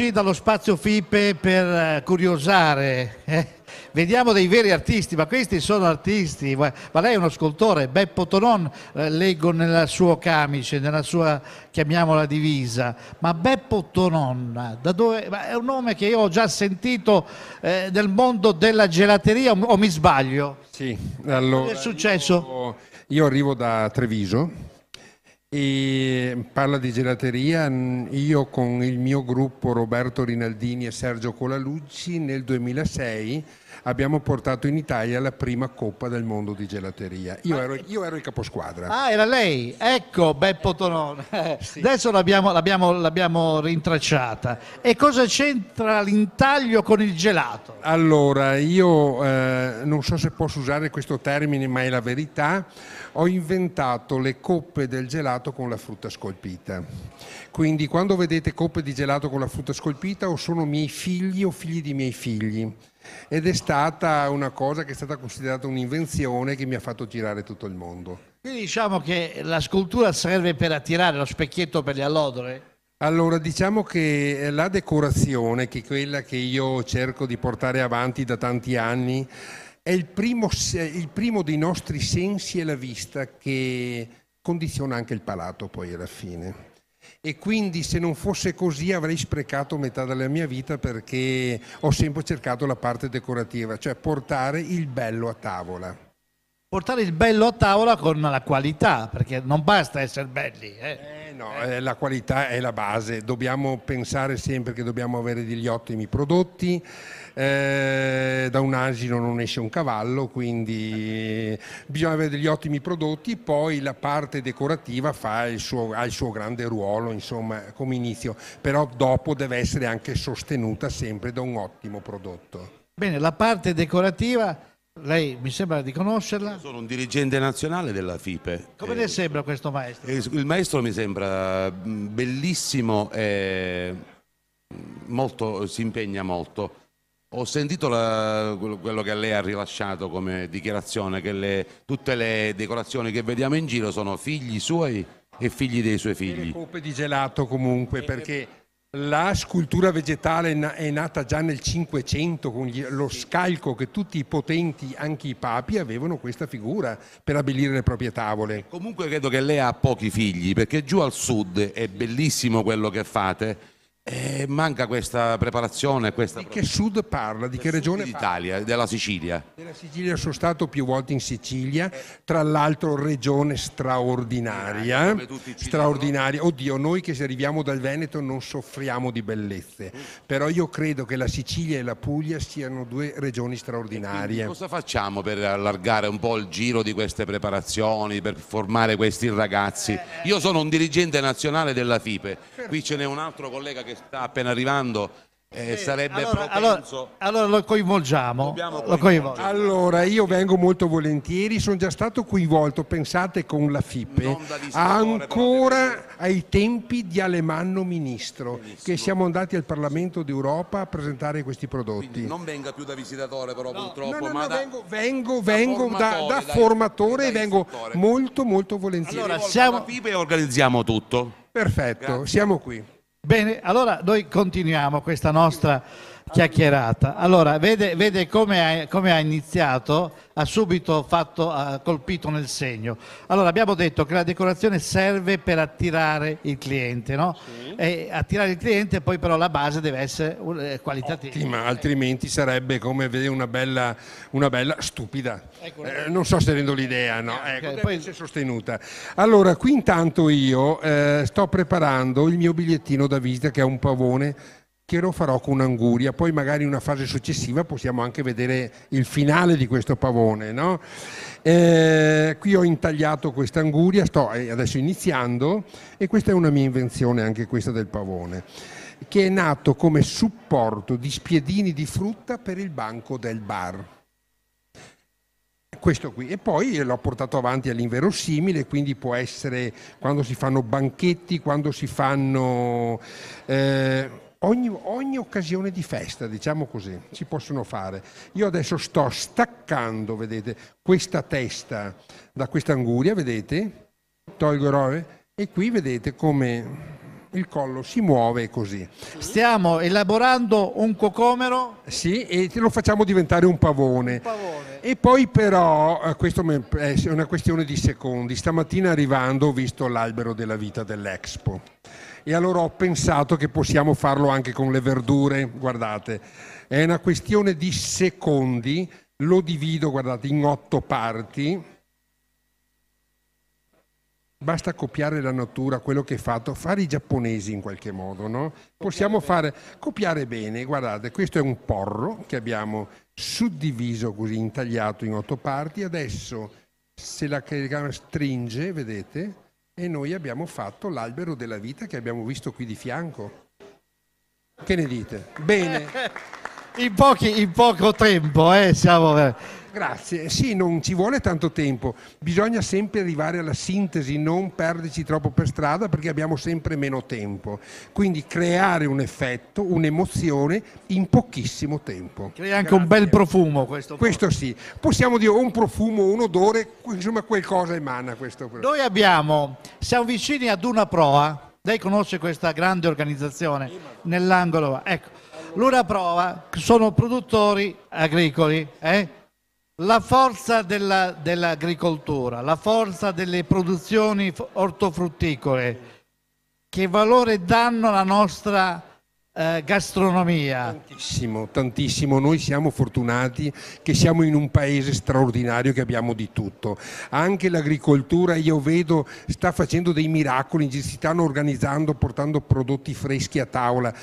Eccoci dallo spazio FIPE per eh, curiosare. Eh? Vediamo dei veri artisti, ma questi sono artisti, ma lei è uno scultore, Beppo Tonon, eh, leggo nel suo camice, nella sua, chiamiamola, divisa, ma Beppo Tonon, dove, ma è un nome che io ho già sentito eh, nel mondo della gelateria, o, mi sbaglio? Sì, allora... Che è successo? io, io arrivo da Treviso, e parla di gelateria. Io con il mio gruppo Roberto Rinaldini e Sergio Colalucci nel 2006 abbiamo portato in Italia la prima Coppa del Mondo di gelateria. Io, ah, ero, eh. io ero il caposquadra. Ah, era lei? Ecco, Beppo Tonone. Sì. Adesso l'abbiamo, l'abbiamo, l'abbiamo rintracciata. E cosa c'entra l'intaglio con il gelato? Allora, io eh, non so se posso usare questo termine, ma è la verità. Ho inventato le coppe del gelato gelato con la frutta scolpita. Quindi quando vedete coppe di gelato con la frutta scolpita o sono miei figli o figli di miei figli. Ed è stata una cosa che è stata considerata un'invenzione che mi ha fatto girare tutto il mondo. Quindi diciamo che la scultura serve per attirare lo specchietto per le allodole? Allora, diciamo che la decorazione, che è quella che io cerco di portare avanti da tanti anni, è il primo, il primo, dei nostri sensi e la vista che condiziona anche il palato poi alla fine. E quindi se non fosse così avrei sprecato metà della mia vita perché ho sempre cercato la parte decorativa, cioè portare il bello a tavola portare il bello a tavola con la qualità, perché non basta essere belli. Eh. Eh no, eh, la qualità è la base, dobbiamo pensare sempre che dobbiamo avere degli ottimi prodotti, eh, da un asino non esce un cavallo, quindi bisogna avere degli ottimi prodotti, poi la parte decorativa il suo, ha il suo grande ruolo, insomma, come inizio, però dopo deve essere anche sostenuta sempre da un ottimo prodotto. Bene, la parte decorativa lei mi sembra di conoscerla. Sono un dirigente nazionale della FIPE. Come eh, le sembra questo maestro? Eh, il maestro mi sembra mm, bellissimo e mm, molto, si impegna molto. Ho sentito la, quello che lei ha rilasciato come dichiarazione, che le, tutte le decorazioni che vediamo in giro sono figli suoi e figli dei suoi figli. E le coppe di gelato comunque, perché la scultura vegetale è nata già nel Cinquecento con lo scalco che tutti i potenti, anche i papi, avevano questa figura per abbellire le proprie tavole. Comunque credo che lei ha pochi figli perché giù al sud è bellissimo quello che fate eh, manca questa preparazione. Questa... Di che sud parla? Di che regione? D'Italia, della Sicilia. Della Sicilia sono stato più volte in Sicilia, tra l'altro regione straordinaria. straordinaria. Oddio, noi che se arriviamo dal Veneto non soffriamo di bellezze, mm. però io credo che la Sicilia e la Puglia siano due regioni straordinarie. Cosa facciamo per allargare un po' il giro di queste preparazioni, per formare questi ragazzi? Eh, eh. Io sono un dirigente nazionale della FIPE, qui ce n'è un altro collega che sta appena arrivando. Eh, sarebbe allora, allora, allora, lo coinvolgiamo. Lo coinvolgiamo. Allora, io vengo molto volentieri, sono già stato coinvolto, pensate con la FIPE, ancora ai tempi di Alemanno Ministro, Benissimo. che siamo andati al Parlamento d'Europa a presentare questi prodotti. Quindi non venga più da visitatore però no. purtroppo, no, no, ma da, vengo, vengo, vengo, da formatore, da, da formatore e vengo molto molto volentieri. Allora, siamo... alla FIPE e organizziamo tutto. Perfetto, Grazie. siamo qui. Bene, allora noi continuiamo questa nostra chiacchierata. Allora, vede, vede come, ha, come, ha, iniziato, ha subito fatto, ha colpito nel segno. Allora, abbiamo detto che la decorazione serve per attirare il cliente, no? Sì. E attirare il cliente, poi però la base deve essere eh, qualitativa. Ottima, altrimenti sarebbe come vedere una bella, una bella stupida. Ecco, eh, non so se rendo l'idea, no? Ecco, okay, poi... sostenuta. Allora, qui intanto io eh, sto preparando il mio bigliettino da visita che è un pavone che lo farò con anguria. Poi magari in una fase successiva possiamo anche vedere il finale di questo pavone. No? Eh, qui ho intagliato questa anguria, sto eh, adesso iniziando e questa è una mia invenzione anche questa del pavone che è nato come supporto di spiedini di frutta per il banco del bar. Questo qui. E poi l'ho portato avanti all'inverosimile, quindi può essere quando si fanno banchetti, quando si fanno... Eh, ogni, ogni occasione di festa, diciamo così, si possono fare. Io adesso sto staccando, vedete, questa testa da questa anguria, vedete? Tolgo e qui vedete come il collo si muove così. Stiamo elaborando un cocomero? Sì, e lo facciamo diventare un pavone. Un pavone. E poi però, eh, questo è una questione di secondi, stamattina arrivando ho visto l'albero della vita dell'Expo e allora ho pensato che possiamo farlo anche con le verdure, guardate. È una questione di secondi, lo divido, guardate, in otto parti. Basta copiare la natura, quello che è fatto, fare i giapponesi in qualche modo, no? Possiamo fare, copiare bene, guardate, questo è un porro che abbiamo suddiviso così, intagliato in otto parti, adesso se la telecamera stringe, vedete, e noi abbiamo fatto l'albero della vita che abbiamo visto qui di fianco. Che ne dite? Bene. in, pochi, in, poco tempo, eh, siamo... Grazie, sì, non ci vuole tanto tempo, bisogna sempre arrivare alla sintesi, non perderci troppo per strada perché abbiamo sempre meno tempo. Quindi creare un effetto, un'emozione in pochissimo tempo. Crea anche Grazie. un bel profumo questo. Questo sì, possiamo dire un profumo, un odore, insomma qualcosa emana questo. Noi abbiamo, siamo vicini ad una proa, lei conosce questa grande organizzazione nell'angolo, ecco. L'una prova sono produttori agricoli, eh? La forza dell'agricoltura, dell la forza delle produzioni ortofrutticole, che valore danno alla nostra eh, gastronomia? Tantissimo, tantissimo. Noi siamo fortunati che siamo in un paese straordinario che abbiamo di tutto. Anche l'agricoltura, io vedo, sta facendo dei miracoli, si stanno organizzando, portando prodotti freschi a tavola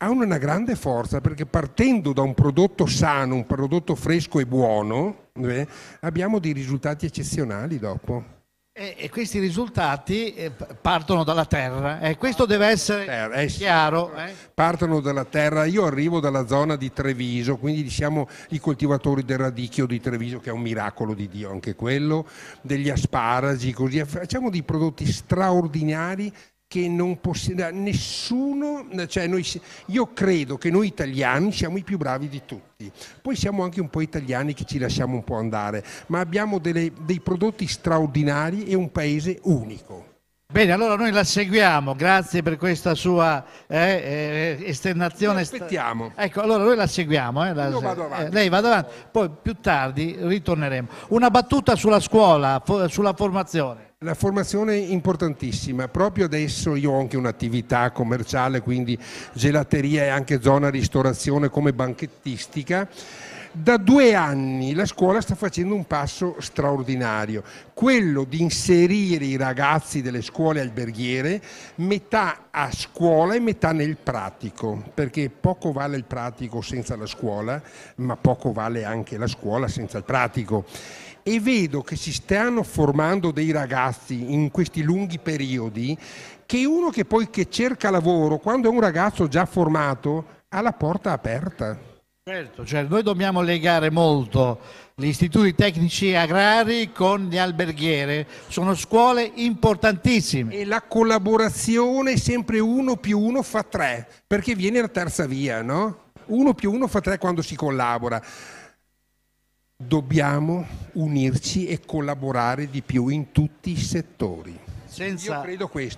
ha una grande forza perché partendo da un prodotto sano, un prodotto fresco e buono, eh, abbiamo dei risultati eccezionali dopo. E, questi risultati eh, partono dalla terra, eh, questo deve essere terra, eh, eh chiaro. Eh. Partono dalla terra, io arrivo dalla zona di Treviso, quindi siamo i coltivatori del radicchio di Treviso, che è un miracolo di Dio anche quello, degli asparagi, così facciamo dei prodotti straordinari che non possiede nessuno, cioè noi, io credo che noi italiani siamo i più bravi di tutti, poi siamo anche un po' italiani che ci lasciamo un po' andare, ma abbiamo delle, dei prodotti straordinari e un paese unico. Bene, allora noi la seguiamo, grazie per questa sua eh, eh esternazione. Aspettiamo. Ecco, allora noi la seguiamo. Eh, la, Io vado avanti. Eh, lei va avanti, poi più tardi ritorneremo. Una battuta sulla scuola, fo- sulla formazione. La formazione è importantissima, proprio adesso io ho anche un'attività commerciale, quindi gelateria e anche zona ristorazione come banchettistica. Da due anni la scuola sta facendo un passo straordinario, quello di inserire i ragazzi delle scuole alberghiere metà a scuola e metà nel pratico, perché poco vale il pratico senza la scuola, ma poco vale anche la scuola senza il pratico e vedo che si stanno formando dei ragazzi in questi lunghi periodi che uno che poi che cerca lavoro, quando è un ragazzo già formato, ha la porta aperta. Certo, cioè noi dobbiamo legare molto gli istituti tecnici agrari con gli alberghiere, sono scuole importantissime. E la collaborazione sempre uno più uno fa tre, perché viene la terza via, no? Uno più uno fa tre quando si collabora dobbiamo unirci e collaborare di più in tutti i settori senza,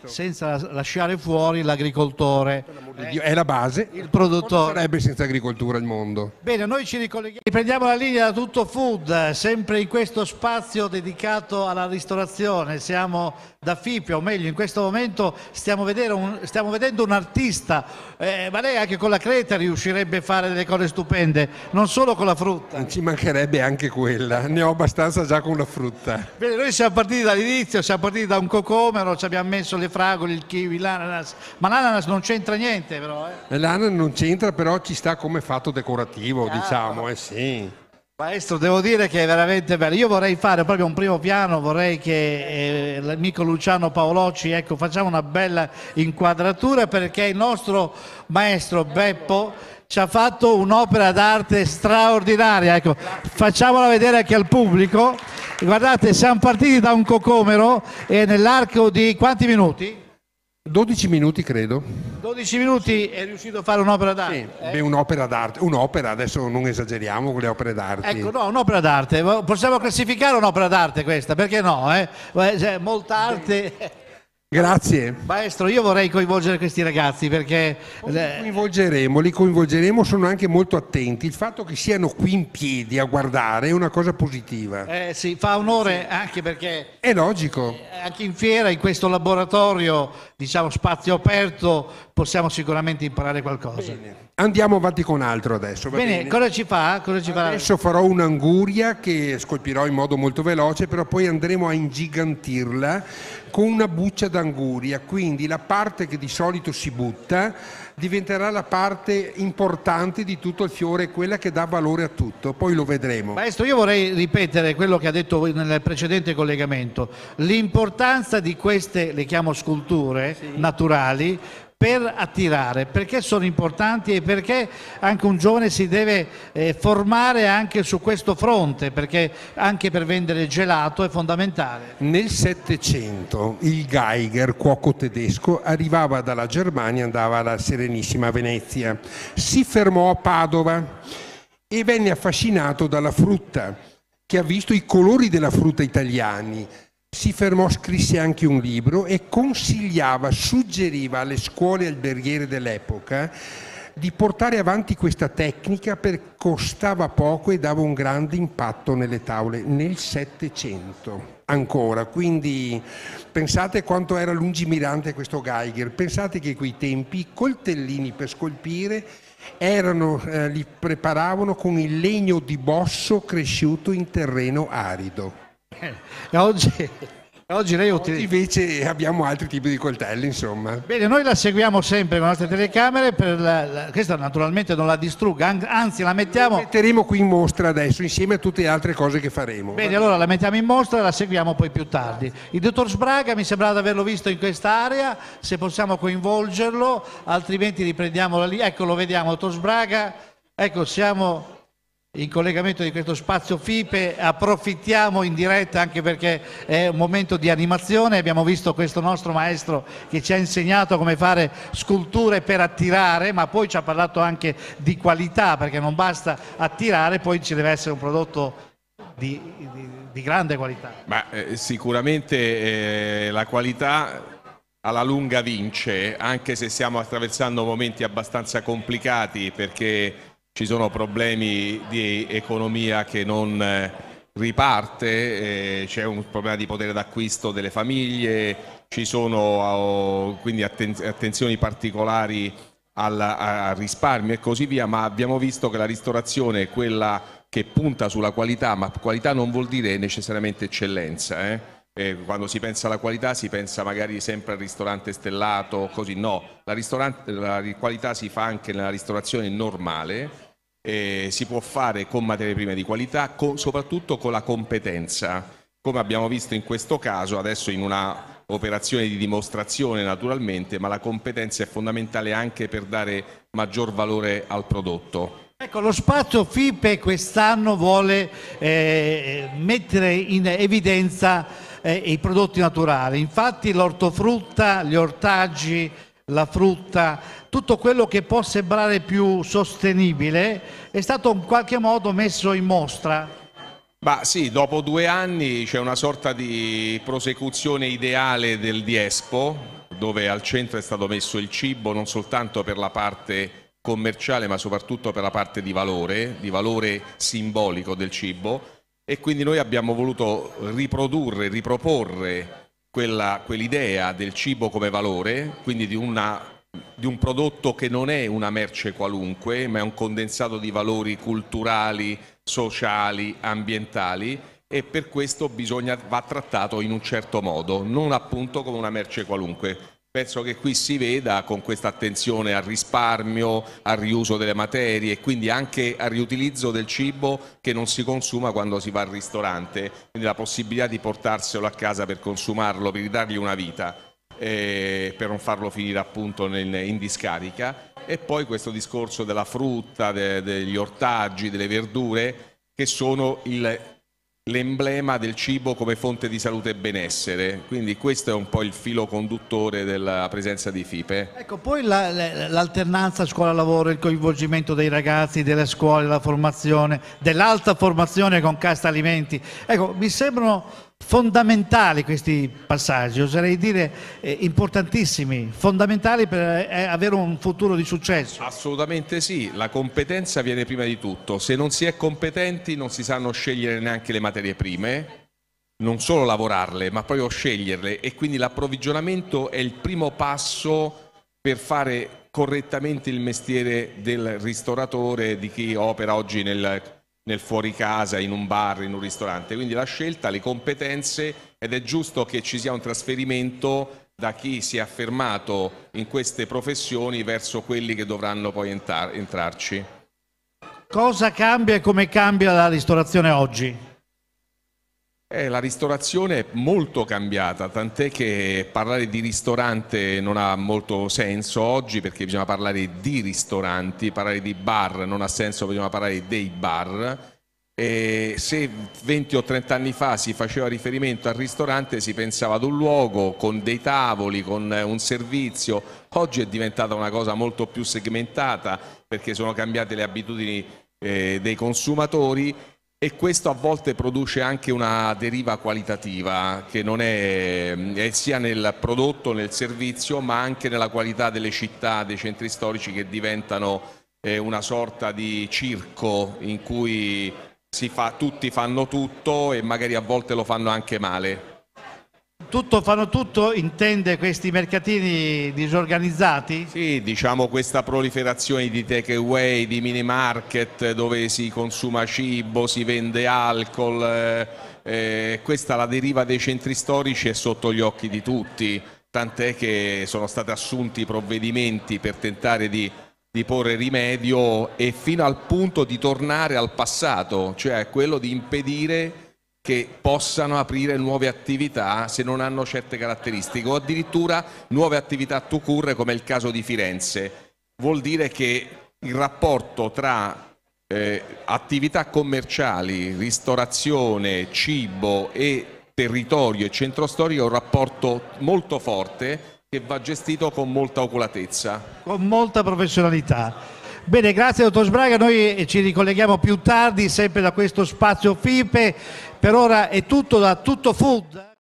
senza lasciare fuori l'agricoltore. Eh, è la base, il produttore. Non sarebbe senza agricoltura il mondo. Bene, noi ci ricolleghiamo. Riprendiamo la linea da Tutto Food, sempre in questo spazio dedicato alla ristorazione. Siamo da Fipio, o meglio, in questo momento stiamo, un, stiamo vedendo un artista, eh, ma lei anche con la creta riuscirebbe a fare delle cose stupende, non solo con la frutta. Non Ci mancherebbe anche quella, ne ho abbastanza già con la frutta. Bene, noi siamo partiti dall'inizio, siamo partiti da un cocò pomero, ci abbiamo messo le fragole, il kiwi, l'ananas, ma l'ananas non c'entra niente però. Eh. eh. L'ananas non c'entra però ci sta come fatto decorativo, Chiaro. diciamo, eh sì. Maestro, devo dire che è veramente bello. Io vorrei fare proprio un primo piano, vorrei che eh, l'amico Luciano Paolocci, ecco, facciamo una bella inquadratura perché il nostro maestro Beppo ci ha fatto un'opera d'arte straordinaria. Ecco, facciamola vedere anche al pubblico. Guardate, siamo partiti da un cocomero e nell'arco di quanti minuti? 12 minuti credo. 12 minuti è riuscito a fare un'opera d'arte? Sì, beh, un'opera d'arte, un'opera, adesso non esageriamo con le opere d'arte. Ecco, no, un'opera d'arte, possiamo classificare un'opera d'arte questa, perché no? Eh? Cioè, molta arte... Grazie. Maestro, io vorrei coinvolgere questi ragazzi perché... Li eh, coinvolgeremo, li coinvolgeremo, sono anche molto attenti. Il fatto che siano qui in piedi a guardare è una cosa positiva. Eh sì, fa onore anche perché... È logico. Anche in fiera, in questo laboratorio, diciamo, spazio aperto, possiamo sicuramente imparare qualcosa. Bene. Andiamo avanti con altro adesso. Bene, bene, cosa ci fa? Cosa ci adesso fa? farò un'anguria che scolpirò in modo molto veloce, però poi andremo a ingigantirla con una buccia d'anguria, quindi la parte che di solito si butta diventerà la parte importante di tutto il fiore, quella che dà valore a tutto, poi lo vedremo. Maestro, io vorrei ripetere quello che ha detto nel precedente collegamento, l'importanza di queste, le chiamo sculture, sì. naturali, per attirare, perché sono importanti e perché anche un giovane si deve eh, formare anche su questo fronte, perché anche per vendere gelato è fondamentale. Nel Settecento il Geiger, cuoco tedesco, arrivava dalla Germania andava alla Serenissima Venezia. Si fermò a Padova e venne affascinato dalla frutta, che ha visto i colori della frutta italiani si fermò, scrisse anche un libro e consigliava, suggeriva alle scuole alberghiere dell'epoca di portare avanti questa tecnica perché costava poco e dava un grande impatto nelle tavole nel Settecento ancora. Quindi pensate quanto era lungimirante questo Geiger, pensate che quei tempi i coltellini per scolpire erano, eh, li preparavano con il legno di bosso cresciuto in terreno arido. Eh, e oggi, e oggi lei Oggi utilizza... invece abbiamo altri tipi di coltelli, insomma. Bene, noi la seguiamo sempre con le nostre telecamere, la, la, questa naturalmente non la distrugga, anzi la mettiamo... La metteremo qui in mostra adesso, insieme a tutte le altre cose che faremo. Bene, allora la mettiamo in mostra e la seguiamo poi più tardi. Il dottor Sbraga mi sembrava di averlo visto in quest'area, se possiamo coinvolgerlo, altrimenti riprendiamola lì. Ecco, lo vediamo, dottor Sbraga. Ecco, siamo in collegamento di questo spazio FIPE, approfittiamo in diretta anche perché è un momento di animazione, abbiamo visto questo nostro maestro che ci ha insegnato come fare sculture per attirare, ma poi ci ha parlato anche di qualità, perché non basta attirare, poi ci deve essere un prodotto di, di, di grande qualità. Ma, eh, sicuramente eh, la qualità alla lunga vince, anche se stiamo attraversando momenti abbastanza complicati perché ci sono problemi di economia che non eh, riparte, eh, c'è un problema di potere d'acquisto delle famiglie, ci sono oh, quindi atten attenzioni particolari al, al, risparmio e così via, ma abbiamo visto che la ristorazione è quella che punta sulla qualità, ma qualità non vuol dire necessariamente eccellenza. Eh? eh quando si pensa alla qualità si pensa magari sempre al ristorante stellato, così no, la, la qualità si fa anche nella ristorazione normale eh, si può fare con materie prime di qualità, con, soprattutto con la competenza. Come abbiamo visto in questo caso, adesso in una operazione di dimostrazione naturalmente, ma la competenza è fondamentale anche per dare maggior valore al prodotto. Ecco, lo spazio FIPE quest'anno vuole eh, mettere in evidenza eh, i prodotti naturali, infatti l'ortofrutta, gli ortaggi, la frutta, tutto quello che può sembrare più sostenibile è stato in qualche modo messo in mostra. Ma sì, dopo due anni c'è una sorta di prosecuzione ideale del Diespo, dove al centro è stato messo il cibo non soltanto per la parte commerciale ma soprattutto per la parte di valore, di valore simbolico del cibo e quindi noi abbiamo voluto riprodurre, riproporre quell'idea del cibo come valore, quindi di, una, di, un prodotto che non è una merce qualunque, ma è un condensato di valori culturali, sociali, ambientali e per questo bisogna, va trattato in un certo modo, non appunto come una merce qualunque, Penso che qui si veda con questa attenzione al risparmio, al riuso delle materie e quindi anche al riutilizzo del cibo che non si consuma quando si va al ristorante, quindi la possibilità di portarselo a casa per consumarlo, per dargli una vita, eh, per non farlo finire appunto nel, in discarica. E poi questo discorso della frutta, de, degli ortaggi, delle verdure che sono il l'emblema del cibo come fonte di salute e benessere, quindi questo è un po' il filo conduttore della presenza di FIPE. Ecco, poi l'alternanza scuola-lavoro, il coinvolgimento dei ragazzi, delle scuole, la formazione, dell'alta formazione con Casta Alimenti, ecco, mi sembrano fondamentali questi passaggi, oserei dire eh, importantissimi, fondamentali per eh, avere un futuro di successo. Assolutamente sì, la competenza viene prima di tutto, se non si è competenti non si sanno scegliere neanche le materie prime, non solo lavorarle ma proprio sceglierle e quindi l'approvvigionamento è il primo passo per fare correttamente il mestiere del ristoratore, di chi opera oggi nel nel fuori casa, in un bar, in un ristorante. Quindi la scelta, le competenze ed è giusto che ci sia un trasferimento da chi si è affermato in queste professioni verso quelli che dovranno poi entrar entrarci. Cosa cambia e come cambia la ristorazione oggi? Eh, la ristorazione è molto cambiata, tant'è che parlare di ristorante non ha molto senso oggi perché bisogna parlare di ristoranti, parlare di bar non ha senso, bisogna parlare dei bar. E se 20 o 30 anni fa si faceva riferimento al ristorante si pensava ad un luogo con dei tavoli, con eh, un servizio, oggi è diventata una cosa molto più segmentata perché sono cambiate le abitudini eh, dei consumatori e questo a volte produce anche una deriva qualitativa che non è, è, eh, sia nel prodotto, nel servizio, ma anche nella qualità delle città, dei centri storici che diventano eh, una sorta di circo in cui fa, tutti fanno tutto e magari a volte lo fanno anche male tutto, fanno tutto, intende questi mercatini disorganizzati? Sì, diciamo questa proliferazione di take away, di mini market dove si consuma cibo, si vende alcol, eh, eh, questa la deriva dei centri storici è sotto gli occhi di tutti, tant'è che sono stati assunti provvedimenti per tentare di di porre rimedio e fino al punto di tornare al passato, cioè quello di impedire che possano aprire nuove attività se non hanno certe caratteristiche o addirittura nuove attività to cure come il caso di Firenze. Vuol dire che il rapporto tra eh, attività commerciali, ristorazione, cibo e territorio e centro storico è un rapporto molto forte che va gestito con molta oculatezza. Con molta professionalità. Bene, grazie dottor Sbraga, noi ci ricolleghiamo più tardi sempre da questo spazio FIPE per ora è tutto da Tutto Food.